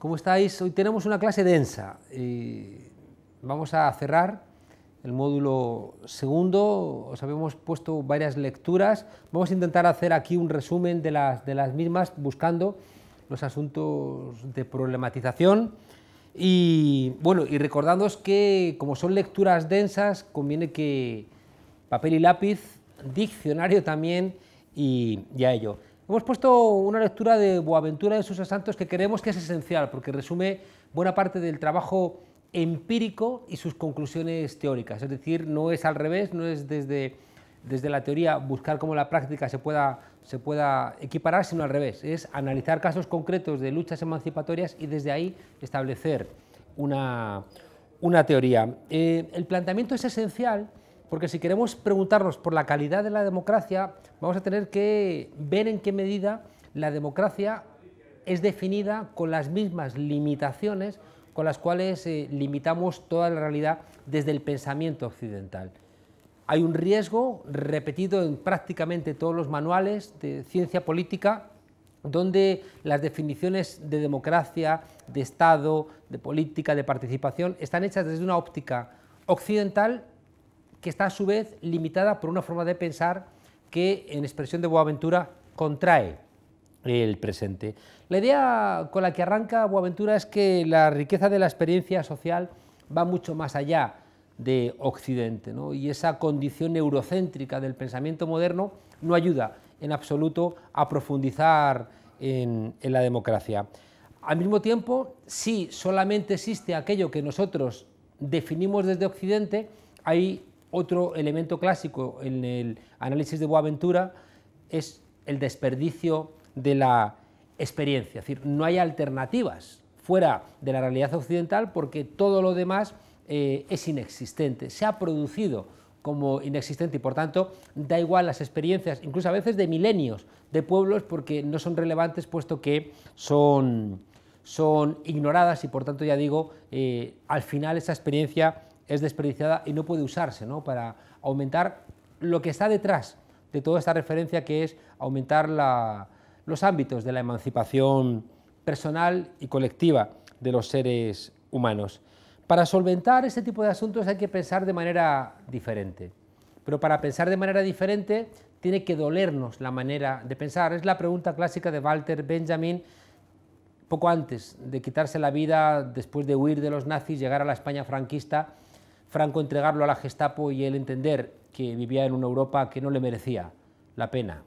¿Cómo estáis? Hoy tenemos una clase densa vamos a cerrar el módulo segundo. Os habíamos puesto varias lecturas. Vamos a intentar hacer aquí un resumen de las, de las mismas buscando los asuntos de problematización. Y bueno, y que como son lecturas densas, conviene que papel y lápiz, diccionario también y, ya ello. Hemos puesto una lectura de Boaventura de Sousa Santos que creemos que es esencial porque resume buena parte del trabajo empírico y sus conclusiones teóricas. Es decir, no es al revés, no es desde, desde la teoría buscar cómo la práctica se pueda, se pueda equiparar, sino al revés. Es analizar casos concretos de luchas emancipatorias y desde ahí establecer una, teoría. Eh, el planteamiento es esencial porque si queremos preguntarnos por la calidad de la democracia, vamos a tener que ver en qué medida la democracia es definida con las mismas limitaciones con las cuales eh, limitamos toda la realidad desde el pensamiento occidental. Hay un riesgo repetido en prácticamente todos los manuales de ciencia política donde las definiciones de democracia, de Estado, de política, de participación, están hechas desde una óptica occidental que está a su vez limitada por una forma de pensar que en expresión de Boaventura contrae el presente. La idea con la que arranca Boaventura es que la riqueza de la experiencia social va mucho más allá de Occidente ¿no? y esa condición eurocéntrica del pensamiento moderno no ayuda en absoluto a profundizar en, en la democracia. Al mismo tiempo, si solamente existe aquello que nosotros definimos desde Occidente, hay otro elemento clásico en el análisis de Boaventura es el desperdicio de la experiencia, es decir, no hay alternativas fuera de la realidad occidental porque todo lo demás eh, es inexistente, se ha producido como inexistente y por tanto da igual las experiencias, incluso a veces de milenios de pueblos porque no son relevantes puesto que son, son ignoradas y por tanto ya digo, eh, al final esa experiencia es desperdiciada y no puede usarse ¿no? para aumentar lo que está detrás de toda esta referencia, que es aumentar los ámbitos de la emancipación personal y colectiva de los seres humanos. Para solventar este tipo de asuntos hay que pensar de manera diferente, pero para pensar de manera diferente tiene que dolernos la manera de pensar. Es la pregunta clásica de Walter Benjamin poco antes de quitarse la vida, después de huir de los nazis, llegar a la España franquista Franco entregarlo a la Gestapo y él entender que vivía en una Europa que no le merecía la pena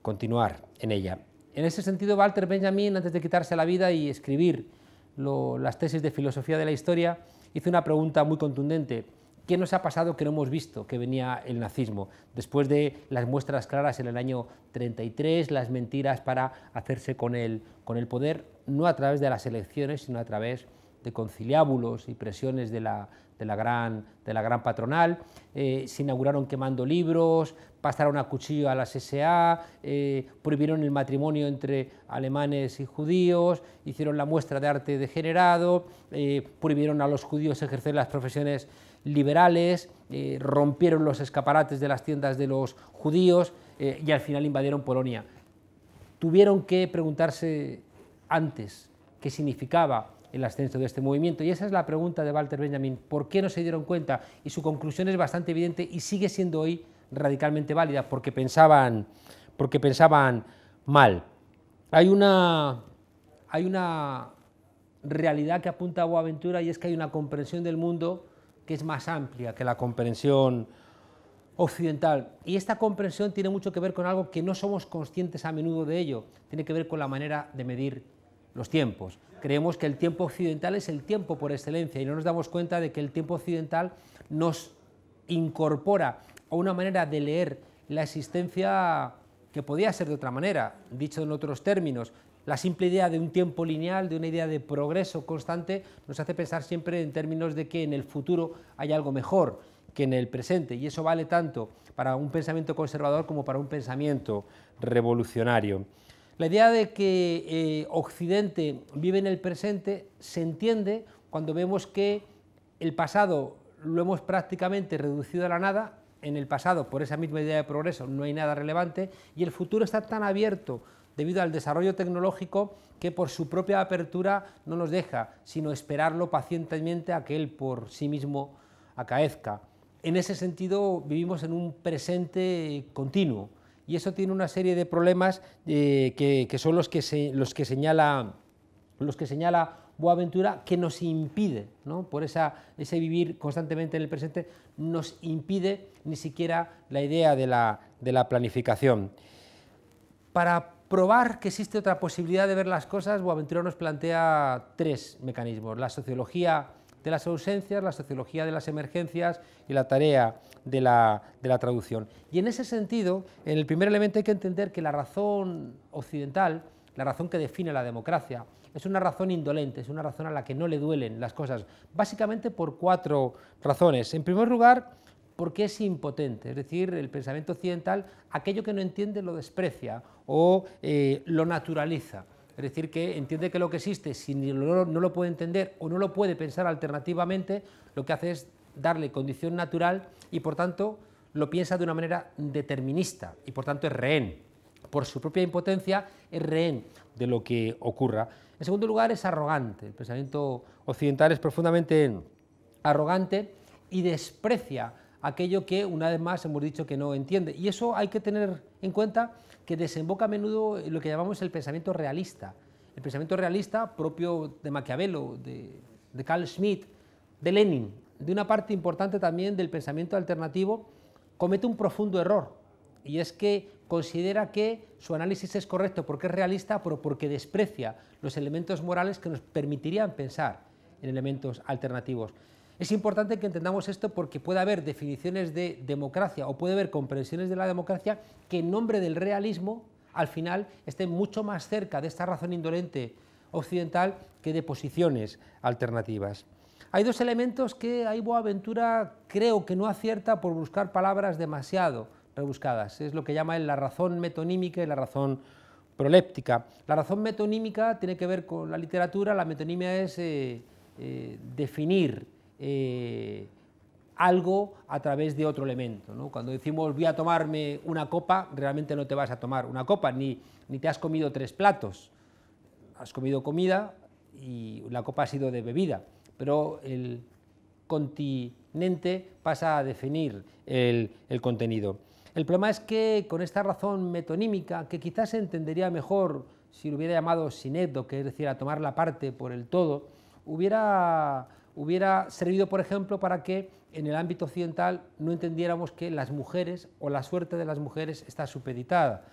continuar en ella. En ese sentido, Walter Benjamin, antes de quitarse la vida y escribir las tesis de filosofía de la historia, hizo una pregunta muy contundente. ¿Qué nos ha pasado que no hemos visto que venía el nazismo? Después de las muestras claras en el año 33, las mentiras para hacerse con el, con el poder, no a través de las elecciones, sino a través de conciliábulos y presiones de la, gran, de la gran, patronal, eh, se inauguraron quemando libros, pasaron a cuchillo a las SA, eh, prohibieron el matrimonio entre alemanes y judíos, hicieron la muestra de arte degenerado, eh, prohibieron a los judíos ejercer las profesiones liberales, rompieron los escaparates de las tiendas de los judíos y al final invadieron Polonia. Tuvieron que preguntarse antes qué significaba el ascenso de este movimiento. Y esa es la pregunta de Walter Benjamin, ¿por qué no se dieron cuenta? Y su conclusión es bastante evidente y sigue siendo hoy radicalmente válida, porque pensaban, porque pensaban mal. Hay una, hay una realidad que apunta a Boaventura y es que hay una comprensión del mundo que es más amplia que la comprensión occidental. Y esta comprensión tiene mucho que ver con algo que no somos conscientes a menudo de ello, tiene que ver con la manera de medir los tiempos. Creemos que el tiempo occidental es el tiempo por excelencia y no nos damos cuenta de que el tiempo occidental nos incorpora a una manera de leer la existencia que podía ser de otra manera, dicho en otros términos. La simple idea de un tiempo lineal, de una idea de progreso constante, nos hace pensar siempre en términos de que en el futuro hay algo mejor que en el presente. Y eso vale tanto para un pensamiento conservador como para un pensamiento revolucionario. La idea de que eh, Occidente vive en el presente se entiende cuando vemos que el pasado lo hemos prácticamente reducido a la nada, en el pasado, por esa misma idea de progreso, no hay nada relevante, y el futuro está tan abierto debido al desarrollo tecnológico que por su propia apertura no nos deja, sino esperarlo pacientemente a que él por sí mismo acaezca. En ese sentido, vivimos en un presente continuo, y eso tiene una serie de problemas eh, que, son los que, los que señala los que señala Boaventura, que nos impide, por ese vivir constantemente en el presente, nos impide ni siquiera la idea de la, de la planificación. Para probar que existe otra posibilidad de ver las cosas, Boaventura nos plantea tres mecanismos, la sociología de las ausencias, la sociología de las emergencias y la tarea de la, traducción. Y en ese sentido, en el primer elemento hay que entender que la razón occidental, la razón que define la democracia, es una razón indolente, es una razón a la que no le duelen las cosas, básicamente por cuatro razones. En primer lugar, porque es impotente, es decir, el pensamiento occidental, aquello que no entiende lo desprecia o eh, lo naturaliza. Es decir, que entiende que lo que existe, si no, lo puede entender o no lo puede pensar alternativamente, lo que hace es darle condición natural y por tanto lo piensa de una manera determinista y por tanto es rehén. Por su propia impotencia es rehén de lo que ocurra. En segundo lugar, es arrogante. El pensamiento occidental es profundamente arrogante y desprecia aquello que una vez más hemos dicho que no entiende. Y eso hay que tener en cuenta que desemboca a menudo en lo que llamamos el pensamiento realista. El pensamiento realista propio de Maquiavelo, de, de Carl Schmitt, de Lenin, de una parte importante también del pensamiento alternativo, comete un profundo error, y es que considera que su análisis es correcto porque es realista, pero porque desprecia los elementos morales que nos permitirían pensar en elementos alternativos. Es importante que entendamos esto porque puede haber definiciones de democracia o puede haber comprensiones de la democracia que en nombre del realismo al final estén mucho más cerca de esta razón indolente occidental que de posiciones alternativas. Hay dos elementos que ahí Aventura creo que no acierta por buscar palabras demasiado rebuscadas. Es lo que llama la razón metonímica y la razón proléptica. La razón metonímica tiene que ver con la literatura, la metonimia es eh, eh, definir eh, algo a través de otro elemento. Cuando decimos voy a tomarme una copa, realmente no te vas a tomar una copa, ni, ni te has comido tres platos. Has comido comida y la copa ha sido de bebida, pero el continente pasa a definir el, el contenido. El problema es que con esta razón metonímica, que quizás se entendería mejor si lo hubiera llamado sinedo, que es decir, a tomar la parte por el todo, hubiera hubiera servido, por ejemplo, para que en el ámbito occidental no entendiéramos que las mujeres o la suerte de las mujeres está supeditada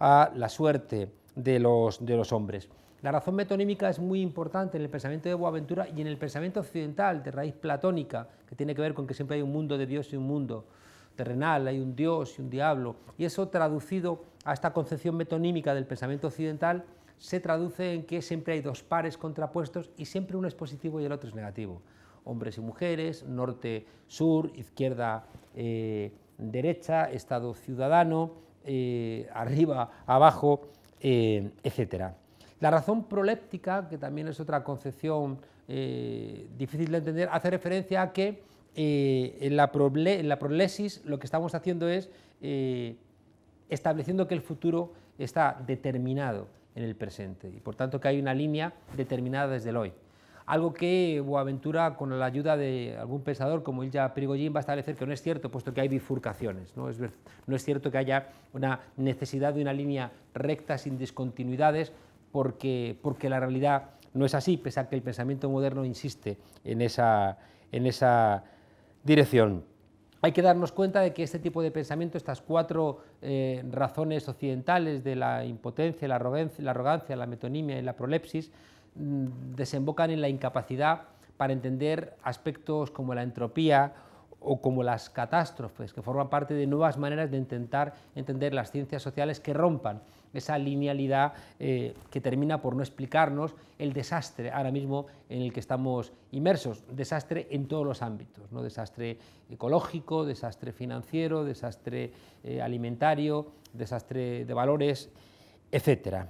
a la suerte de los, hombres. La razón metonímica es muy importante en el pensamiento de Boaventura y en el pensamiento occidental de raíz platónica, que tiene que ver con que siempre hay un mundo de Dios y un mundo terrenal, hay un Dios y un diablo, y eso traducido a esta concepción metonímica del pensamiento occidental se traduce en que siempre hay dos pares contrapuestos y siempre uno es positivo y el otro es negativo. Hombres y mujeres, norte-sur, izquierda-derecha, eh, Estado-ciudadano, eh, arriba-abajo, etc. Eh, la razón proléptica, que también es otra concepción difícil de entender, hace referencia a que en, la en la prolesis lo que estamos haciendo es estableciendo que el futuro está determinado en el presente. Y por tanto que hay una línea determinada desde el hoy. Algo que Boaventura, con la ayuda de algún pensador como Ilja Prigogine, va a establecer que no es cierto, puesto que hay bifurcaciones. No es, no es cierto que haya una necesidad de una línea recta sin discontinuidades, porque, porque la realidad no es así, pese a que el pensamiento moderno insiste en esa, en esa dirección hay que darnos cuenta de que este tipo de pensamiento, estas cuatro eh, razones occidentales de la impotencia, la, arrogancia, la metonimia y la prolepsis, mm, desembocan en la incapacidad para entender aspectos como la entropía o como las catástrofes, que forman parte de nuevas maneras de intentar entender las ciencias sociales que rompan esa linealidad eh, que termina por no explicarnos el desastre ahora mismo en el que estamos inmersos, desastre en todos los ámbitos, ¿no? desastre ecológico, desastre financiero, desastre eh, alimentario, desastre de valores, etc.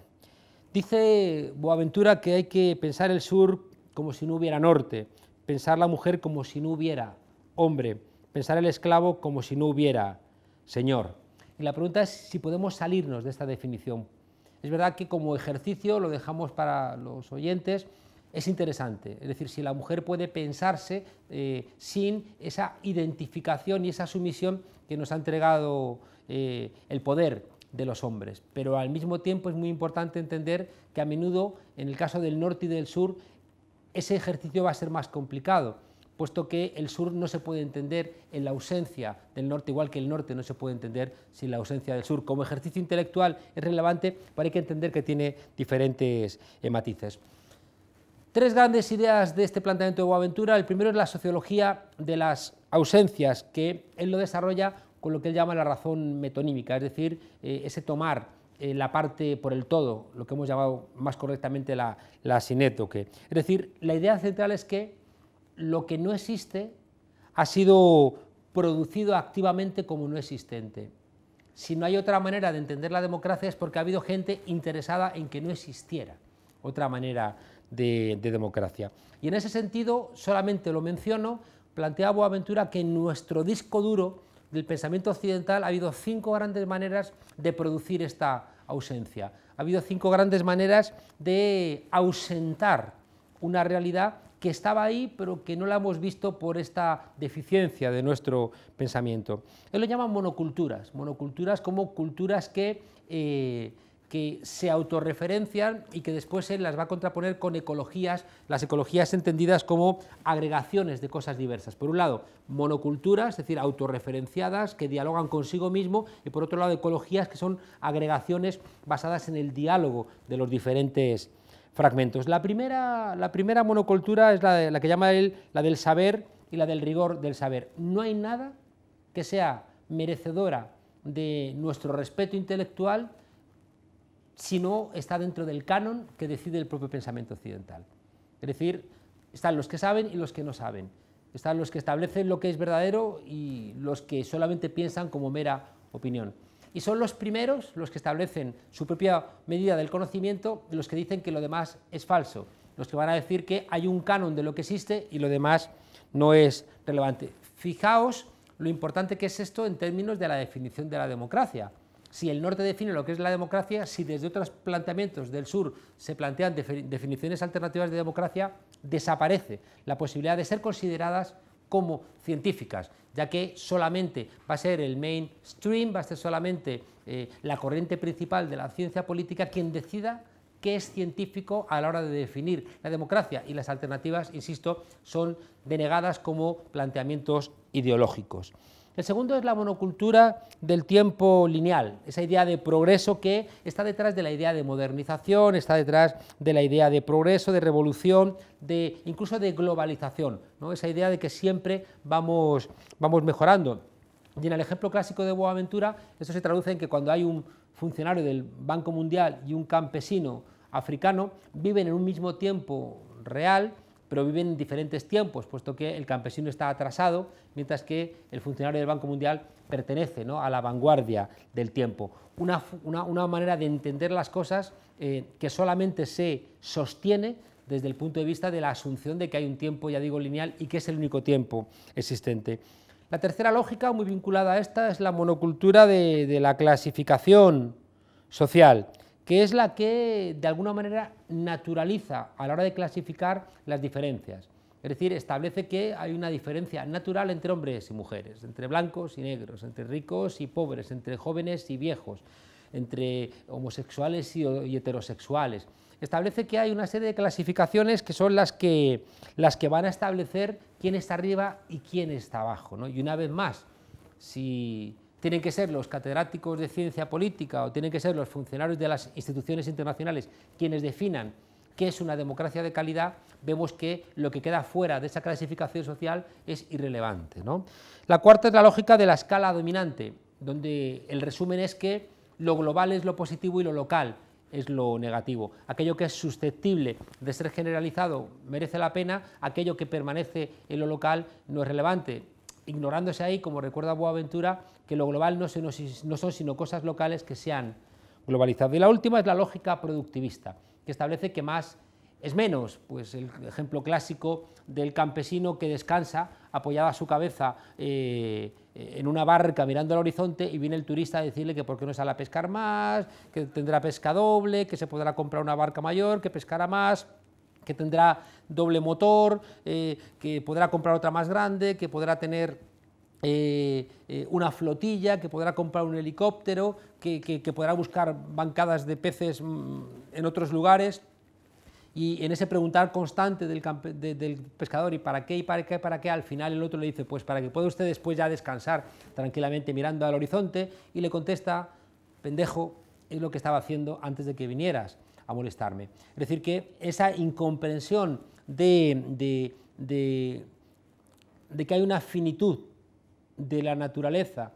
Dice Boaventura que hay que pensar el sur como si no hubiera norte, pensar la mujer como si no hubiera hombre, pensar el esclavo como si no hubiera Señor. Y la pregunta es si podemos salirnos de esta definición. Es verdad que como ejercicio, lo dejamos para los oyentes, es interesante. Es decir, si la mujer puede pensarse eh, sin esa identificación y esa sumisión que nos ha entregado eh, el poder de los hombres. Pero al mismo tiempo es muy importante entender que a menudo, en el caso del norte y del sur, ese ejercicio va a ser más complicado puesto que el sur no se puede entender en la ausencia del norte, igual que el norte no se puede entender sin la ausencia del sur. Como ejercicio intelectual es relevante, pero hay que entender que tiene diferentes eh, matices. Tres grandes ideas de este planteamiento de Boaventura. El primero es la sociología de las ausencias, que él lo desarrolla con lo que él llama la razón metonímica, es decir, eh, ese tomar eh, la parte por el todo, lo que hemos llamado más correctamente la, la sinétoque. Es decir, la idea central es que lo que no existe ha sido producido activamente como no existente. Si no hay otra manera de entender la democracia es porque ha habido gente interesada en que no existiera otra manera de, democracia. Y en ese sentido, solamente lo menciono, planteaba Boaventura que en nuestro disco duro del pensamiento occidental ha habido cinco grandes maneras de producir esta ausencia. Ha habido cinco grandes maneras de ausentar una realidad que estaba ahí, pero que no la hemos visto por esta deficiencia de nuestro pensamiento. Él lo llama monoculturas, monoculturas como culturas que, eh, que se autorreferencian y que después él las va a contraponer con ecologías, las ecologías entendidas como agregaciones de cosas diversas. Por un lado, monoculturas, es decir, autorreferenciadas, que dialogan consigo mismo, y por otro lado, ecologías que son agregaciones basadas en el diálogo de los diferentes fragmentos. La primera, la primera monocultura es la, la que llama él la del saber y la del rigor del saber. No hay nada que sea merecedora de nuestro respeto intelectual si no está dentro del canon que decide el propio pensamiento occidental. Es decir, están los que saben y los que no saben. Están los que establecen lo que es verdadero y los que solamente piensan como mera opinión y son los primeros los que establecen su propia medida del conocimiento los que dicen que lo demás es falso, los que van a decir que hay un canon de lo que existe y lo demás no es relevante. Fijaos lo importante que es esto en términos de la definición de la democracia. Si el norte define lo que es la democracia, si desde otros planteamientos del sur se plantean definiciones alternativas de democracia, desaparece la posibilidad de ser consideradas como científicas, ya que solamente va a ser el mainstream, va a ser solamente eh, la corriente principal de la ciencia política quien decida qué es científico a la hora de definir la democracia y las alternativas, insisto, son denegadas como planteamientos ideológicos. El segundo es la monocultura del tiempo lineal, esa idea de progreso que está detrás de la idea de modernización, está detrás de la idea de progreso, de revolución, de incluso de globalización, ¿no? esa idea de que siempre vamos, vamos mejorando. Y en el ejemplo clásico de Boaventura, esto se traduce en que cuando hay un funcionario del Banco Mundial y un campesino africano, viven en un mismo tiempo real, pero viven en diferentes tiempos, puesto que el campesino está atrasado, mientras que el funcionario del Banco Mundial pertenece ¿no? a la vanguardia del tiempo. Una, manera de entender las cosas eh, que solamente se sostiene desde el punto de vista de la asunción de que hay un tiempo, ya digo, lineal y que es el único tiempo existente. La tercera lógica, muy vinculada a esta, es la monocultura de la clasificación social que es la que de alguna manera naturaliza a la hora de clasificar las diferencias. Es decir, establece que hay una diferencia natural entre hombres y mujeres, entre blancos y negros, entre ricos y pobres, entre jóvenes y viejos, entre homosexuales y, heterosexuales. Establece que hay una serie de clasificaciones que son las que, las que van a establecer quién está arriba y quién está abajo. Y una vez más, si tienen que ser los catedráticos de ciencia política o tienen que ser los funcionarios de las instituciones internacionales quienes definan qué es una democracia de calidad, vemos que lo que queda fuera de esa clasificación social es irrelevante. La cuarta es la lógica de la escala dominante, donde el resumen es que lo global es lo positivo y lo local es lo negativo. Aquello que es susceptible de ser generalizado merece la pena, aquello que permanece en lo local no es relevante ignorándose ahí, como recuerda Boaventura, que lo global no, son sino cosas locales que se han globalizado. Y la última es la lógica productivista, que establece que más es menos, pues el ejemplo clásico del campesino que descansa apoyada su cabeza eh, en una barca mirando al horizonte y viene el turista a decirle que por qué no sale a pescar más, que tendrá pesca doble, que se podrá comprar una barca mayor, que pescará más, que tendrá doble motor, eh, que podrá comprar otra más grande, que podrá tener eh, eh, una flotilla, que podrá comprar un helicóptero, que, podrá buscar bancadas de peces mm, en otros lugares. Y en ese preguntar constante del, pescador, ¿y para qué? ¿Y para qué? ¿Para qué? Al final el otro le dice, pues para que pueda usted después ya descansar tranquilamente mirando al horizonte. Y le contesta, pendejo, es lo que estaba haciendo antes de que vinieras a molestarme. Es decir, que esa incomprensión de, de que hay una finitud de la naturaleza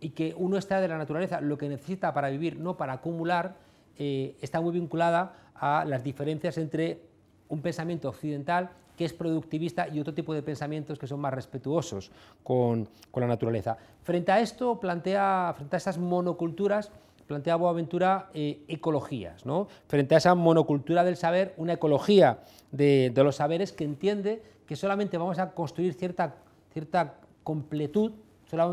y que uno está de la naturaleza, lo que necesita para vivir, no para acumular, eh, está muy vinculada a las diferencias entre un pensamiento occidental que es productivista y otro tipo de pensamientos que son más respetuosos con, la naturaleza. Frente a esto, plantea, frente a esas monoculturas, plantea Boaventura eh, ecologías, ¿no? frente a esa monocultura del saber, una ecología de, los saberes que entiende que solamente vamos a construir cierta, cierta completud,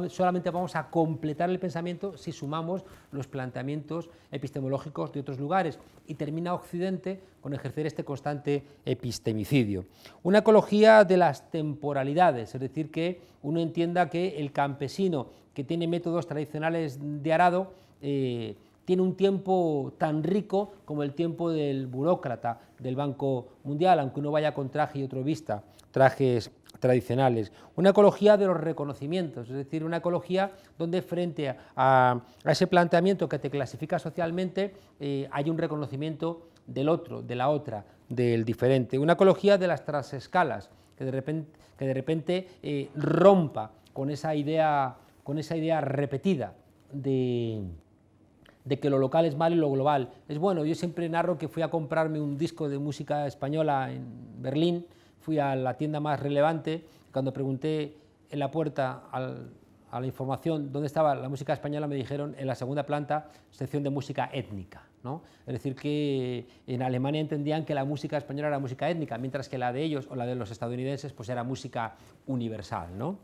solamente vamos a completar el pensamiento si sumamos los planteamientos epistemológicos de otros lugares. Y termina Occidente con ejercer este constante epistemicidio. Una ecología de las temporalidades, es decir, que uno entienda que el campesino que tiene métodos tradicionales de arado, eh, tiene un tiempo tan rico como el tiempo del burócrata del Banco Mundial, aunque uno vaya con traje y otro vista, trajes tradicionales, una ecología de los reconocimientos, es decir, una ecología donde frente a, ese planteamiento que te clasifica socialmente eh, hay un reconocimiento del otro, de la otra, del diferente, una ecología de las transescalas, que de repente, que de repente eh, rompa con esa idea, con esa idea repetida de, de que lo local es malo y lo global es bueno. Yo siempre narro que fui a comprarme un disco de música española en Berlín fui a la tienda más relevante, cuando pregunté en la puerta a la información dónde estaba la música española, me dijeron en la segunda planta, sección de música étnica. ¿no? Es decir, que en Alemania entendían que la música española era música étnica, mientras que la de ellos o la de los estadounidenses pues era música universal. ¿no?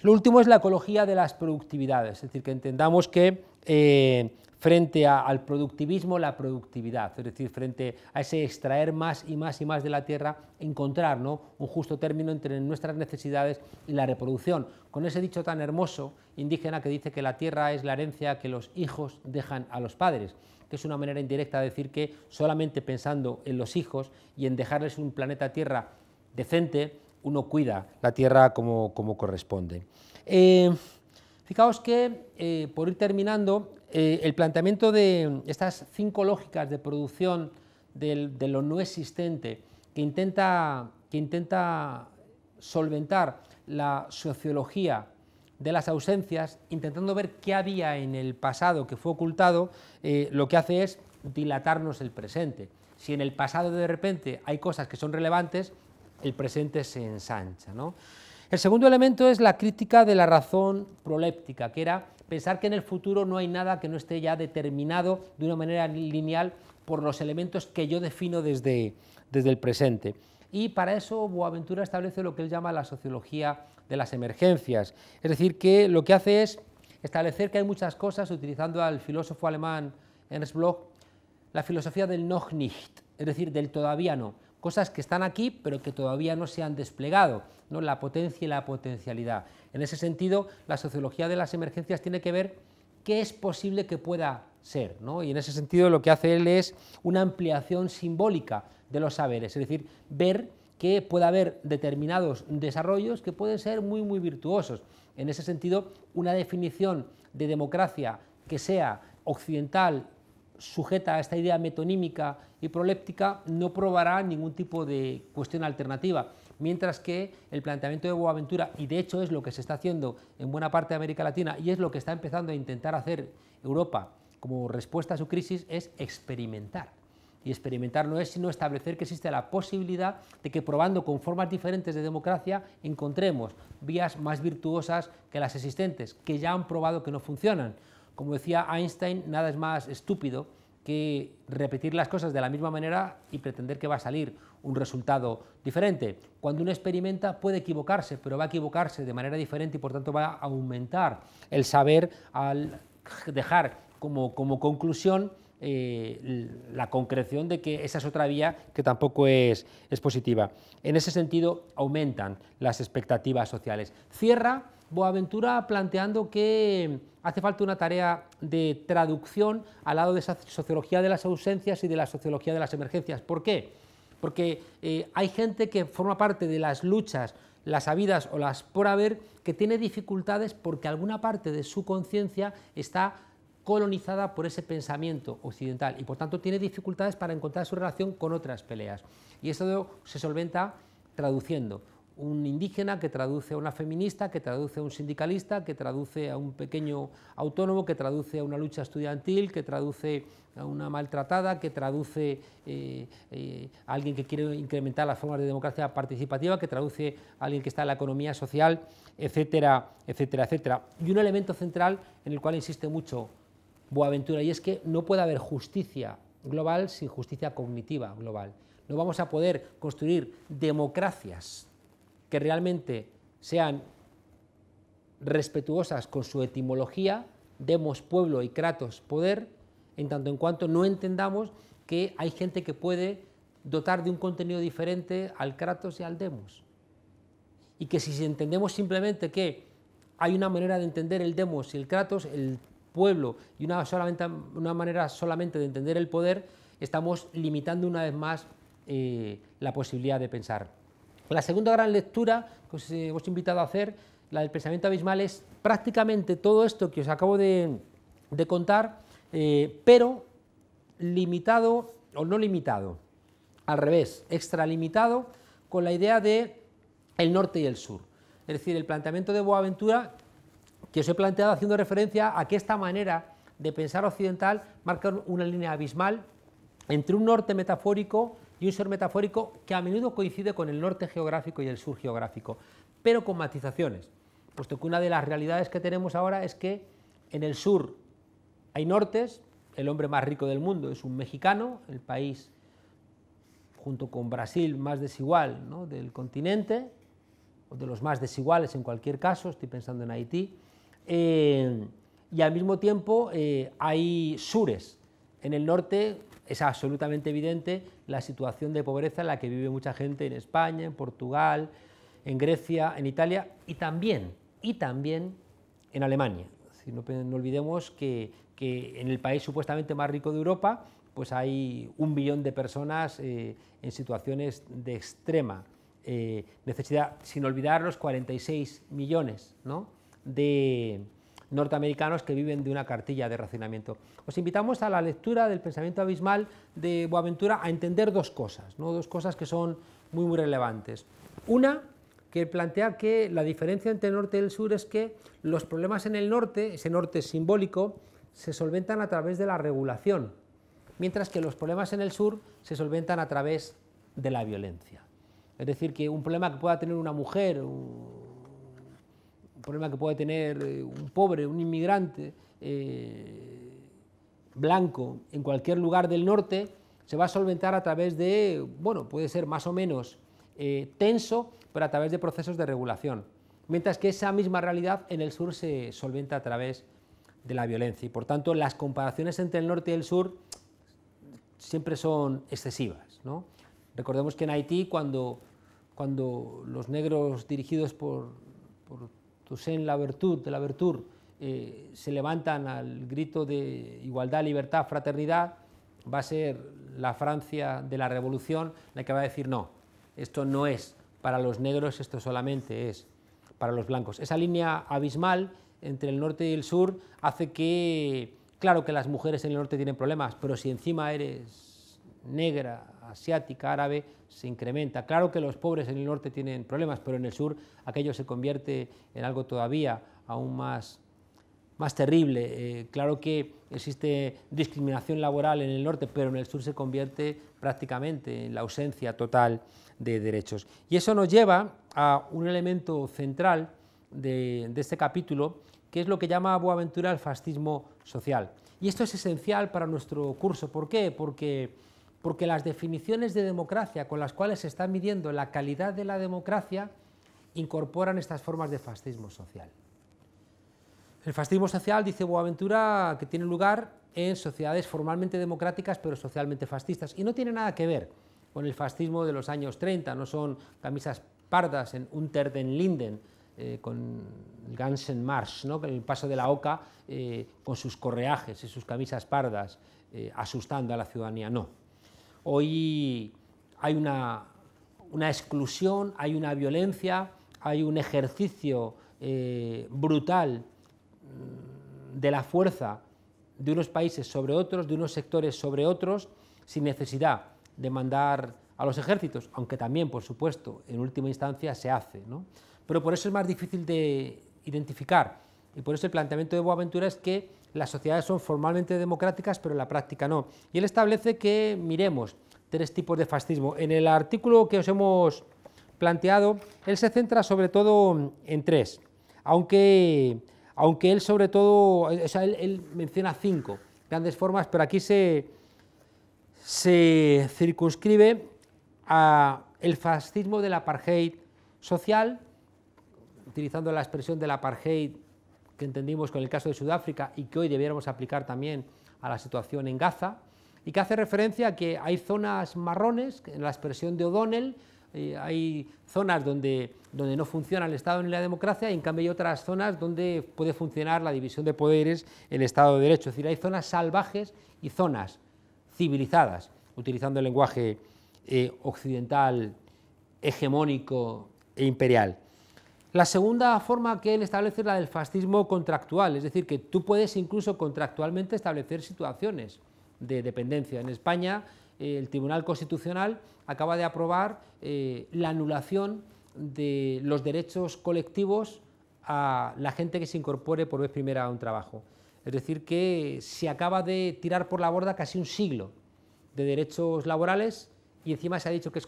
Lo último es la ecología de las productividades, es decir, que entendamos que eh, frente al productivismo, la productividad, es decir, frente a ese extraer más y más y más de la tierra, encontrar un justo término entre nuestras necesidades y la reproducción, con ese dicho tan hermoso indígena que dice que la tierra es la herencia que los hijos dejan a los padres, que es una manera indirecta de decir que solamente pensando en los hijos y en dejarles un planeta Tierra decente, uno cuida la tierra como, corresponde. Eh, Fijaos que, eh, por ir terminando, eh, el planteamiento de estas cinco lógicas de producción de lo no existente que intenta, que intenta solventar la sociología de las ausencias, intentando ver qué había en el pasado que fue ocultado, eh, lo que hace es dilatarnos el presente. Si en el pasado de repente hay cosas que son relevantes, el presente se ensancha. ¿no? El segundo elemento es la crítica de la razón proléptica, que era pensar que en el futuro no hay nada que no esté ya determinado de una manera lineal por los elementos que yo defino desde, el presente. Y para eso Boaventura establece lo que él llama la sociología de las emergencias. Es decir, que lo que hace es establecer que hay muchas cosas, utilizando al filósofo alemán Ernst Bloch, la filosofía del noch nicht, es decir, del todavía no cosas que están aquí pero que todavía no se han desplegado, ¿no? la potencia y la potencialidad. En ese sentido, la sociología de las emergencias tiene que ver qué es posible que pueda ser, y en ese sentido lo que hace él es una ampliación simbólica de los saberes, es decir, ver que puede haber determinados desarrollos que pueden ser muy, muy virtuosos. En ese sentido, una definición de democracia que sea occidental sujeta a esta idea metonímica y proléptica, no probará ningún tipo de cuestión alternativa. Mientras que el planteamiento de Boaventura, y de hecho es lo que se está haciendo en buena parte de América Latina y es lo que está empezando a intentar hacer Europa como respuesta a su crisis, es experimentar. Y experimentar no es sino establecer que existe la posibilidad de que probando con formas diferentes de democracia encontremos vías más virtuosas que las existentes, que ya han probado que no funcionan como decía Einstein, nada es más estúpido que repetir las cosas de la misma manera y pretender que va a salir un resultado diferente. Cuando uno experimenta puede equivocarse, pero va a equivocarse de manera diferente y por tanto va a aumentar el saber al dejar como, conclusión eh, la concreción de que esa es otra vía que tampoco es, es positiva. En ese sentido aumentan las expectativas sociales. Cierra Boaventura planteando que mm, hace falta una tarea de traducción al lado de esa sociología de las ausencias y de la sociología de las emergencias. ¿Por qué? Porque eh, hay gente que forma parte de las luchas, las habidas o las por haber, que tiene dificultades porque alguna parte de su conciencia está colonizada por ese pensamiento occidental y por tanto tiene dificultades para encontrar su relación con otras peleas. Y esto se solventa traduciendo un indígena que traduce a una feminista, que traduce a un sindicalista, que traduce a un pequeño autónomo, que traduce a una lucha estudiantil, que traduce a una maltratada, que traduce eh, eh, a alguien que quiere incrementar las formas de democracia participativa, que traduce a alguien que está en la economía social, etcétera, etcétera, etcétera. Y un elemento central en el cual insiste mucho Boaventura y es que no puede haber justicia global sin justicia cognitiva global. No vamos a poder construir democracias que realmente sean respetuosas con su etimología, demos pueblo y Kratos poder, en tanto en cuanto no entendamos que hay gente que puede dotar de un contenido diferente al Kratos y al demos. Y que si entendemos simplemente que hay una manera de entender el demos y el Kratos, el pueblo, y una, solamente, una manera solamente de entender el poder, estamos limitando una vez más eh, la posibilidad de pensar. La segunda gran lectura que os he invitado a hacer, la del pensamiento abismal, es prácticamente todo esto que os acabo de, contar, eh, pero limitado o no limitado, al revés, extralimitado con la idea de el norte y el sur. Es decir, el planteamiento de Boaventura que os he planteado haciendo referencia a que esta manera de pensar occidental marca una línea abismal entre un norte metafórico y un ser metafórico que a menudo coincide con el norte geográfico y el sur geográfico, pero con matizaciones, puesto que una de las realidades que tenemos ahora es que en el sur hay nortes, el hombre más rico del mundo es un mexicano, el país junto con Brasil más desigual del continente, o de los más desiguales en cualquier caso, estoy pensando en Haití, eh, y al mismo tiempo eh, hay sures. En el norte es absolutamente evidente la situación de pobreza en la que vive mucha gente en España, en Portugal, en Grecia, en Italia y también, y también en Alemania. Si no, olvidemos que, en el país supuestamente más rico de Europa, pues hay un millón de personas eh, en situaciones de extrema eh, necesidad, sin olvidar los 46 millones ¿no? de, norteamericanos que viven de una cartilla de racionamiento. Os invitamos a la lectura del pensamiento abismal de Boaventura a entender dos cosas, ¿no? dos cosas que son muy, muy relevantes. Una, que plantea que la diferencia entre el norte y el sur es que los problemas en el norte, ese norte simbólico, se solventan a través de la regulación, mientras que los problemas en el sur se solventan a través de la violencia. Es decir, que un problema que pueda tener una mujer, problema que puede tener eh, un pobre, un inmigrante eh, blanco en cualquier lugar del norte, se va a solventar a través de, bueno, puede ser más o menos eh, tenso, pero a través de procesos de regulación. Mientras que esa misma realidad en el sur se solventa a través de la violencia. Y por tanto, las comparaciones entre el norte y el sur siempre son excesivas. ¿no? Recordemos que en Haití, cuando, cuando los negros dirigidos por, por la Vertu, de la Vertu, eh, se levantan al grito de igualdad, libertad, fraternidad, va a ser la Francia de la Revolución la que va a decir no, esto no es para los negros, esto solamente es para los blancos. Esa línea abismal entre el norte y el sur hace que, claro que las mujeres en el norte tienen problemas, pero si encima eres negra, asiática, árabe, se incrementa. Claro que los pobres en el norte tienen problemas, pero en el sur aquello se convierte en algo todavía aún más, más terrible. Eh, claro que existe discriminación laboral en el norte, pero en el sur se convierte prácticamente en la ausencia total de derechos. Y eso nos lleva a un elemento central de, de este capítulo, que es lo que llama Boaventura el fascismo social. Y esto es esencial para nuestro curso. ¿Por qué? Porque porque las definiciones de democracia con las cuales se está midiendo la calidad de la democracia incorporan estas formas de fascismo social. El fascismo social, dice Boaventura, que tiene lugar en sociedades formalmente democráticas pero socialmente fascistas y no tiene nada que ver con el fascismo de los años 30, no son camisas pardas en Unter den Linden, eh, con el Gansen Marsch, con el paso de la OCA eh, con sus correajes y sus camisas pardas, eh, asustando a la ciudadanía, no. Hoy hay una, exclusión, hay una violencia, hay un ejercicio eh, brutal mm, de la fuerza de unos países sobre otros, de unos sectores sobre otros, sin necesidad de mandar a los ejércitos, aunque también, por supuesto, en última instancia se hace. Pero por eso es más difícil de identificar y por eso el planteamiento de Boaventura es que las sociedades son formalmente democráticas, pero en la práctica no. Y él establece que miremos tres tipos de fascismo. En el artículo que os hemos planteado, él se centra sobre todo en tres, aunque, aunque él sobre todo, o sea, él, menciona cinco grandes formas, pero aquí se, se circunscribe a el fascismo del apartheid social, utilizando la expresión del apartheid que entendimos con el caso de Sudáfrica y que hoy debiéramos aplicar también a la situación en Gaza, y que hace referencia a que hay zonas marrones, en la expresión de O'Donnell, eh, hay zonas donde, no funciona el Estado ni la democracia, y en cambio hay otras zonas donde puede funcionar la división de poderes, el Estado de Derecho. Es decir, hay zonas salvajes y zonas civilizadas, utilizando el lenguaje eh, occidental hegemónico e imperial. La segunda forma que él establece es la del fascismo contractual, es decir, que tú puedes incluso contractualmente establecer situaciones de dependencia. En España, eh, el Tribunal Constitucional acaba de aprobar eh, la anulación de los derechos colectivos a la gente que se incorpore por vez primera a un trabajo. Es decir, que se acaba de tirar por la borda casi un siglo de derechos laborales y encima se ha dicho que es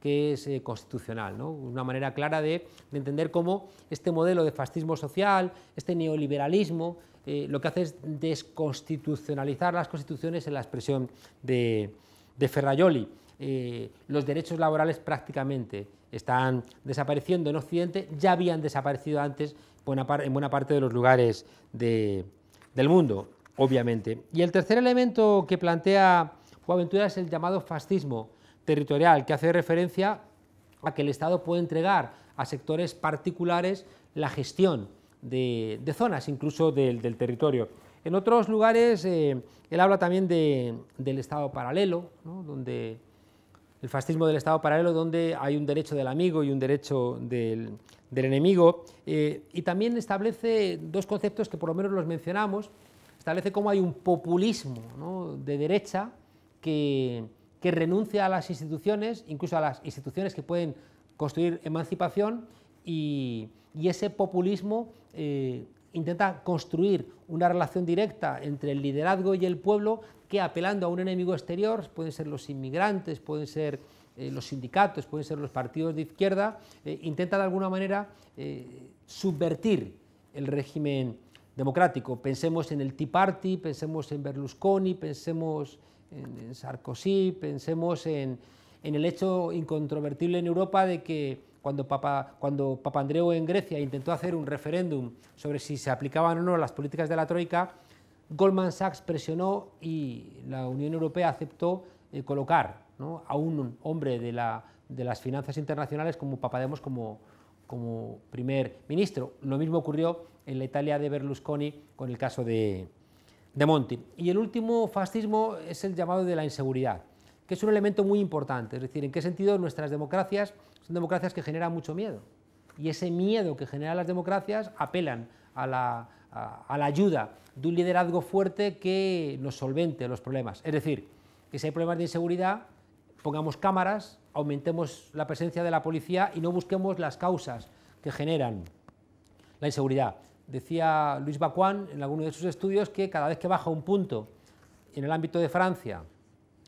que es eh, constitucional, una manera clara de, entender cómo este modelo de fascismo social, este neoliberalismo, eh, lo que hace es desconstitucionalizar las constituciones en la expresión de, de eh, los derechos laborales prácticamente están desapareciendo en Occidente, ya habían desaparecido antes en buena parte de los lugares del mundo, obviamente. Y el tercer elemento que plantea Ventura es el llamado fascismo territorial que hace referencia a que el Estado puede entregar a sectores particulares la gestión de, zonas, incluso del, territorio. En otros lugares eh, él habla también del Estado paralelo, donde el fascismo del Estado paralelo, donde hay un derecho del amigo y un derecho del, enemigo, eh, y también establece dos conceptos que por lo menos los mencionamos, establece cómo hay un populismo de derecha que, que renuncia a las instituciones, incluso a las instituciones que pueden construir emancipación, y, ese populismo eh, intenta construir una relación directa entre el liderazgo y el pueblo que apelando a un enemigo exterior, pueden ser los inmigrantes, pueden ser eh, los sindicatos, pueden ser los partidos de izquierda, eh, intenta de alguna manera subvertir el régimen democrático. Pensemos en el Tea Party, pensemos en Berlusconi, pensemos en, Sarkozy, pensemos en, el hecho incontrovertible en Europa de que cuando Papa, cuando Papa Andreu en Grecia intentó hacer un referéndum sobre si se aplicaban o no las políticas de la Troika, Goldman Sachs presionó y la Unión Europea aceptó eh, colocar ¿no? a un hombre de, las finanzas internacionales como Papademos como, como primer ministro. Lo mismo ocurrió en la Italia de Berlusconi con el caso de, de Monti. Y el último fascismo es el llamado de la inseguridad, que es un elemento muy importante, es decir, en qué sentido nuestras democracias son democracias que generan mucho miedo. Y ese miedo que generan las democracias apelan a la, a la ayuda de un liderazgo fuerte que nos solvente los problemas. Es decir, que si hay problemas de inseguridad, pongamos cámaras, aumentemos la presencia de la policía y no busquemos las causas que generan la inseguridad. Decía Luis Bacuán en alguno de sus estudios que cada vez que baja un punto en el ámbito de Francia,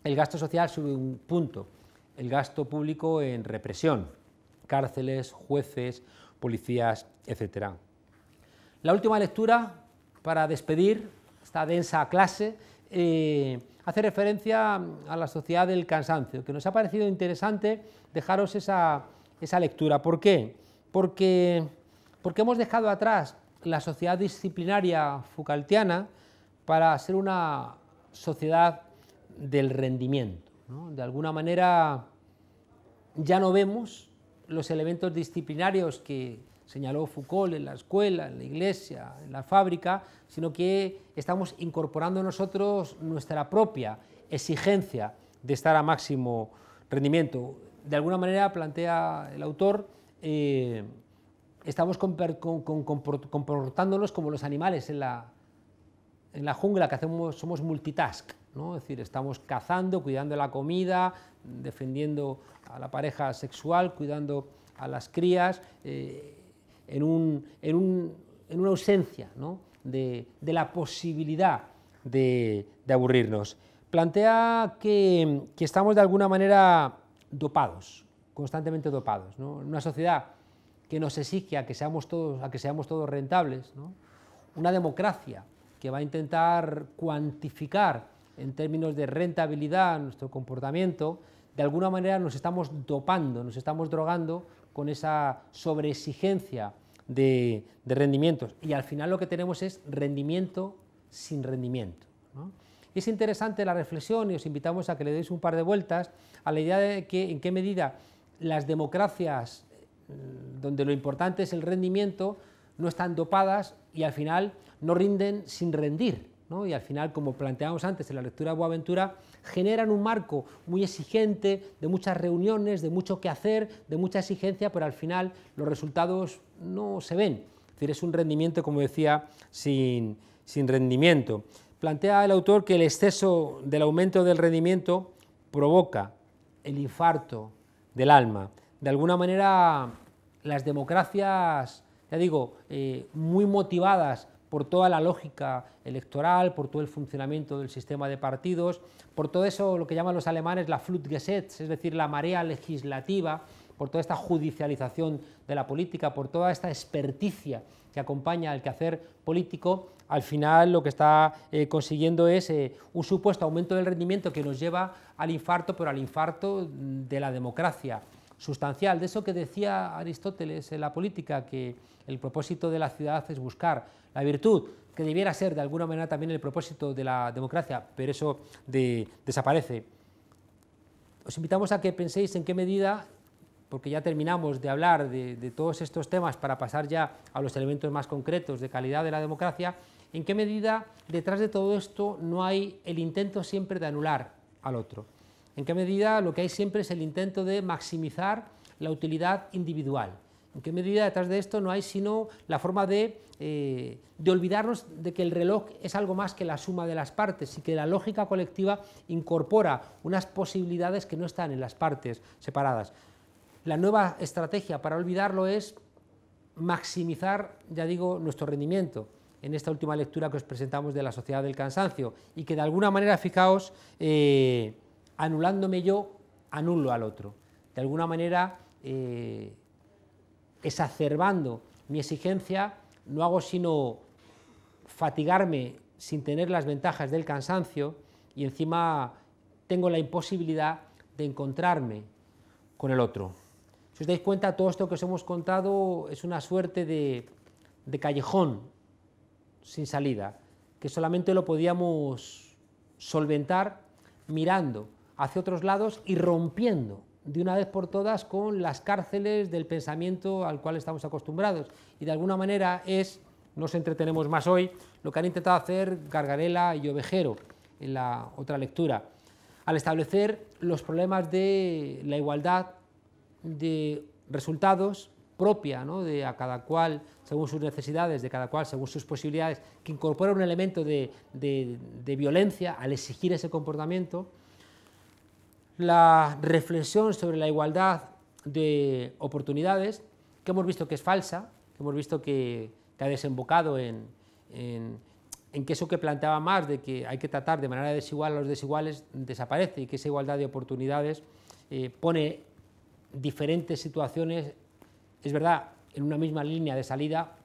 el gasto social sube un punto, el gasto público en represión, cárceles, jueces, policías, etc. La última lectura, para despedir esta densa clase, eh, hace referencia a la sociedad del cansancio, que nos ha parecido interesante dejaros esa, lectura. ¿Por qué? Porque, porque hemos dejado atrás la sociedad disciplinaria Foucaultiana para ser una sociedad del rendimiento. De alguna manera ya no vemos los elementos disciplinarios que señaló Foucault en la escuela, en la iglesia, en la fábrica, sino que estamos incorporando nosotros nuestra propia exigencia de estar a máximo rendimiento. De alguna manera plantea el autor eh, estamos comportándonos como los animales en la, en la jungla, que hacemos, somos multitask, ¿no? es decir, estamos cazando, cuidando la comida, defendiendo a la pareja sexual, cuidando a las crías, eh, en, un, en, un, en, una ausencia ¿no? de, de, la posibilidad de, de aburrirnos. Plantea que, que, estamos de alguna manera dopados, constantemente dopados. ¿no? En una sociedad que nos exige a que seamos todos, a que seamos todos rentables, una democracia que va a intentar cuantificar en términos de rentabilidad nuestro comportamiento, de alguna manera nos estamos dopando, nos estamos drogando con esa sobreexigencia de, de, rendimientos. Y al final lo que tenemos es rendimiento sin rendimiento. Es interesante la reflexión y os invitamos a que le deis un par de vueltas a la idea de que en qué medida las democracias eh, donde lo importante es el rendimiento, no están dopadas y al final no rinden sin rendir. Y al final, como planteamos antes en la lectura de Boaventura, generan un marco muy exigente, de muchas reuniones, de mucho que hacer, de mucha exigencia, pero al final los resultados no se ven. Es decir, es un rendimiento, como decía, sin, sin rendimiento. Plantea el autor que el exceso del aumento del rendimiento provoca el infarto del alma. De alguna manera las democracias, ya digo, eh, muy motivadas por toda la lógica electoral, por todo el funcionamiento del sistema de partidos, por todo eso lo que llaman los alemanes la Flutgesetz, es decir, la marea legislativa, por toda esta judicialización de la política, por toda esta experticia que acompaña al quehacer político, al final lo que está eh, consiguiendo es eh, un supuesto aumento del rendimiento que nos lleva al infarto, pero al infarto de la democracia sustancial, de eso que decía Aristóteles en la política, que el propósito de la ciudad es buscar la virtud, que debiera ser de alguna manera también el propósito de la democracia, pero eso desaparece. Os invitamos a que penséis en qué medida, porque ya terminamos de hablar de todos estos temas para pasar ya a los elementos más concretos de calidad de la democracia, en qué medida detrás de todo esto no hay el intento siempre de anular al otro en qué medida lo que hay siempre es el intento de maximizar la utilidad individual. ¿En qué medida detrás de esto no hay sino la forma eh, de, olvidarnos de que el reloj es algo más que la suma de las partes y que la lógica colectiva incorpora unas posibilidades que no están en las partes separadas? La nueva estrategia para olvidarlo es maximizar, ya digo, nuestro rendimiento en esta última lectura que os presentamos de la sociedad del cansancio y que de alguna manera, fijaos, eh, anulándome yo, anulo al otro. De alguna manera, eh, exacerbando mi exigencia, no hago sino fatigarme sin tener las ventajas del cansancio y encima tengo la imposibilidad de encontrarme con el otro. Si os dais cuenta, todo esto que os hemos contado es una suerte de callejón sin salida, que solamente lo podíamos solventar mirando hacia otros lados y rompiendo de una vez por todas con las cárceles del pensamiento al cual estamos acostumbrados. Y de alguna manera es, nos entretenemos más hoy, lo que han intentado hacer Gargarela y Ovejero en la otra lectura, al establecer los problemas de la igualdad de resultados propia, de a cada cual según sus necesidades, de cada cual según sus posibilidades, que incorpora un elemento de violencia al exigir ese comportamiento, la reflexión sobre la igualdad de oportunidades, que hemos visto que es falsa, que hemos visto que, ha desembocado en, que eso que planteaba más de que hay que tratar de manera desigual a los desiguales desaparece y que esa igualdad de oportunidades eh, pone diferentes situaciones, es verdad, en una misma línea de salida,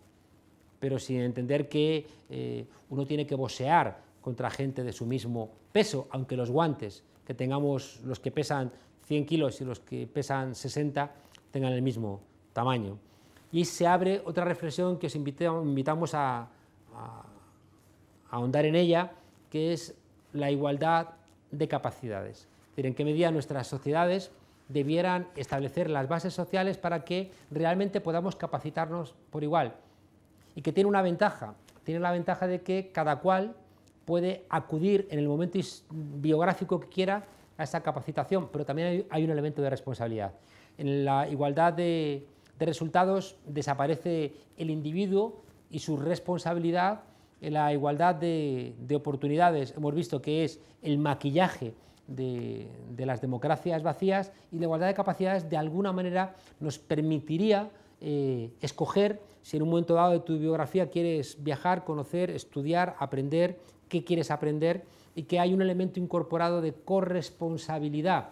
pero sin entender que eh, uno tiene que bosear contra gente de su mismo peso, aunque los guantes que tengamos los que pesan 100 kilos y los que pesan 60 tengan el mismo tamaño. Y se abre otra reflexión que os invitamos a, ahondar en ella, que es la igualdad de capacidades. Es decir, en qué medida nuestras sociedades debieran establecer las bases sociales para que realmente podamos capacitarnos por igual. Y que tiene una ventaja, tiene la ventaja de que cada cual puede acudir en el momento biográfico que quiera a esa capacitación, pero también hay, un elemento de responsabilidad. En la igualdad de, resultados desaparece el individuo y su responsabilidad en la igualdad de, oportunidades. Hemos visto que es el maquillaje de las democracias vacías y la igualdad de capacidades de alguna manera nos permitiría eh, escoger si en un momento dado de tu biografía quieres viajar, conocer, estudiar, aprender, qué quieres aprender y que hay un elemento incorporado de corresponsabilidad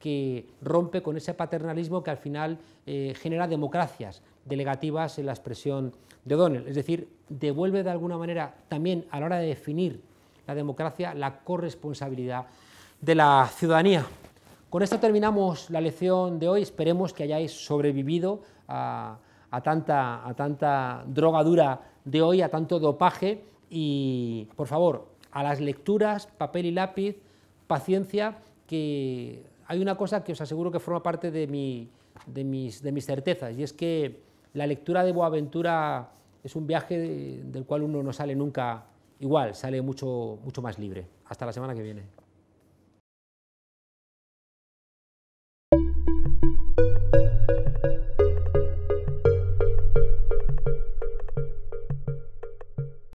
que rompe con ese paternalismo que al final eh, genera democracias delegativas en la expresión de O'Donnell. Es decir, devuelve de alguna manera también a la hora de definir la democracia la corresponsabilidad de la ciudadanía. Con esto terminamos la lección de hoy. Esperemos que hayáis sobrevivido a, tanta, a tanta drogadura de hoy, a tanto dopaje. Y por favor, a las lecturas, papel y lápiz, paciencia, que hay una cosa que os aseguro que forma parte de, mis, de mis certezas, y es que la lectura de Boaventura es un viaje del cual uno no sale nunca igual, sale mucho, mucho más libre. Hasta la semana que viene.